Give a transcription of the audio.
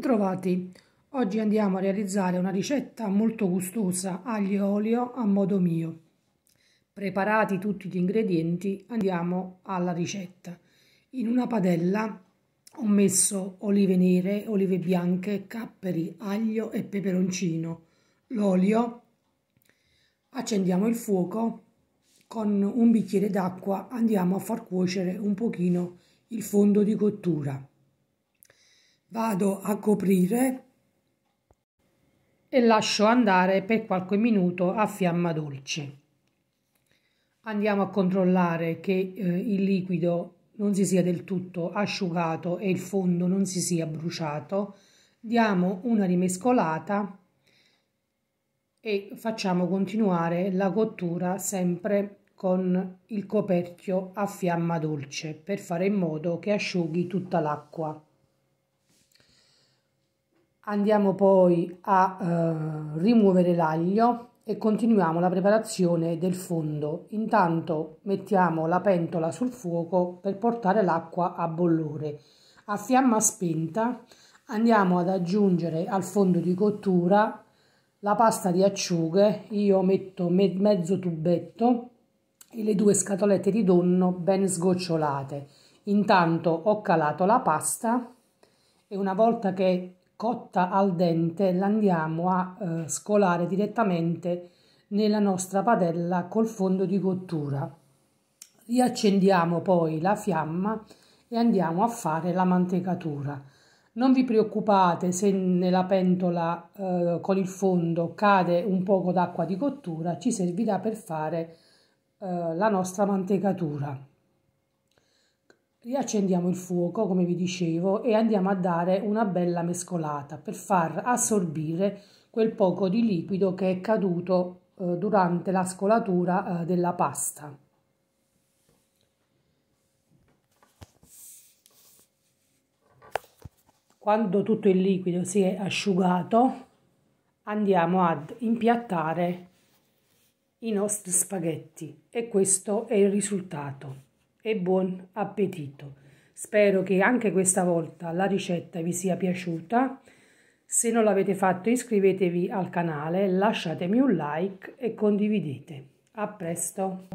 Bentrovati! Oggi andiamo a realizzare una ricetta molto gustosa aglio e olio a modo mio. Preparati tutti gli ingredienti andiamo alla ricetta. In una padella ho messo olive nere, olive bianche, capperi, aglio e peperoncino, l'olio. Accendiamo il fuoco, con un bicchiere d'acqua andiamo a far cuocere un pochino il fondo di cottura vado a coprire e lascio andare per qualche minuto a fiamma dolce. Andiamo a controllare che eh, il liquido non si sia del tutto asciugato e il fondo non si sia bruciato. Diamo una rimescolata e facciamo continuare la cottura sempre con il coperchio a fiamma dolce per fare in modo che asciughi tutta l'acqua. Andiamo poi a eh, rimuovere l'aglio e continuiamo la preparazione del fondo. Intanto mettiamo la pentola sul fuoco per portare l'acqua a bollore. A fiamma spenta andiamo ad aggiungere al fondo di cottura la pasta di acciughe, io metto me mezzo tubetto e le due scatolette di donno ben sgocciolate. Intanto ho calato la pasta e una volta che cotta al dente l'andiamo a eh, scolare direttamente nella nostra padella col fondo di cottura. Riaccendiamo poi la fiamma e andiamo a fare la mantecatura. Non vi preoccupate se nella pentola eh, con il fondo cade un poco d'acqua di cottura, ci servirà per fare eh, la nostra mantecatura riaccendiamo il fuoco come vi dicevo e andiamo a dare una bella mescolata per far assorbire quel poco di liquido che è caduto eh, durante la scolatura eh, della pasta. Quando tutto il liquido si è asciugato andiamo ad impiattare i nostri spaghetti e questo è il risultato e buon appetito. Spero che anche questa volta la ricetta vi sia piaciuta. Se non l'avete fatto iscrivetevi al canale, lasciatemi un like e condividete. A presto!